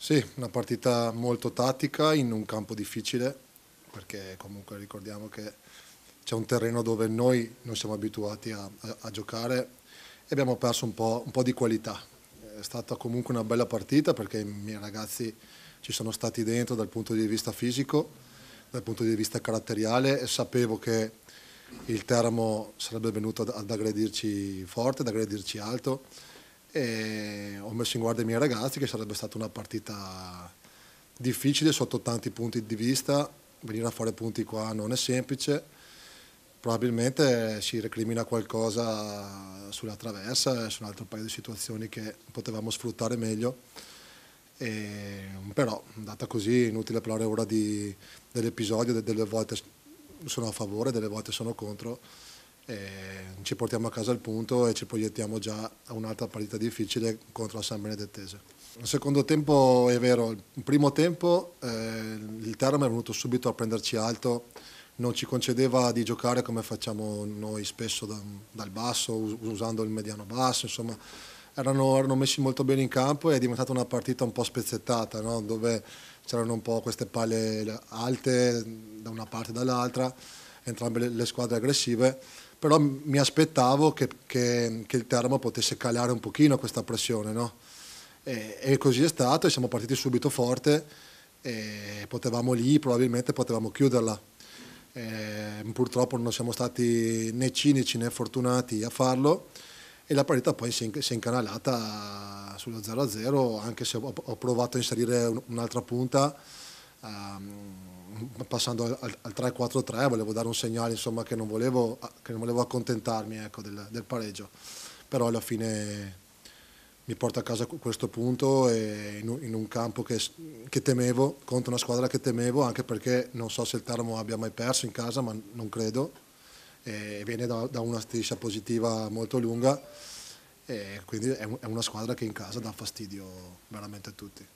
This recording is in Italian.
Sì, una partita molto tattica in un campo difficile, perché comunque ricordiamo che c'è un terreno dove noi non siamo abituati a, a, a giocare e abbiamo perso un po', un po', di qualità. È stata comunque una bella partita perché i miei ragazzi ci sono stati dentro dal punto di vista fisico, dal punto di vista caratteriale e sapevo che il Teramo sarebbe venuto ad, ad aggredirci forte, ad aggredirci alto e ho messo in guardia i miei ragazzi che sarebbe stata una partita difficile sotto tanti punti di vista, venire a fare punti qua non è semplice, probabilmente si recrimina qualcosa sulla traversa e eh, su un altro paio di situazioni che potevamo sfruttare meglio. E, mm, però, andata così, inutile parlare ora di, dell'episodio, delle volte sono a favore, delle volte sono contro ci portiamo a casa il punto e ci proiettiamo già a un'altra partita difficile contro la San Benedettese. Il secondo tempo è vero, il primo tempo eh, il Teramo è venuto subito a prenderci alto, non ci concedeva di giocare come facciamo noi spesso da, dal basso, usando il mediano basso, insomma erano, erano, messi molto bene in campo e è diventata una partita un po' spezzettata, no? dove c'erano un po' queste palle alte da una parte e dall'altra entrambe le, le squadre aggressive, però mi aspettavo che, che, che, il Teramo potesse calare un pochino questa pressione, no? e, e, così è stato, e siamo partiti subito forte e potevamo lì, probabilmente potevamo chiuderla. E, purtroppo non siamo stati né cinici né fortunati a farlo e la partita poi si è incanalata sullo 0-0, anche se ho provato a inserire un'altra punta. Um, passando al, 3-4-3 volevo dare un segnale insomma, che, non volevo, che, non volevo, accontentarmi ecco, del, del, pareggio, però alla fine mi porta a casa questo punto in, in, un campo che, che, temevo, contro una squadra che temevo, anche perché non so se il Teramo abbia mai perso in casa, ma non credo, e viene da, da una striscia positiva molto lunga, e quindi è, un, è una squadra che in casa dà fastidio veramente a tutti.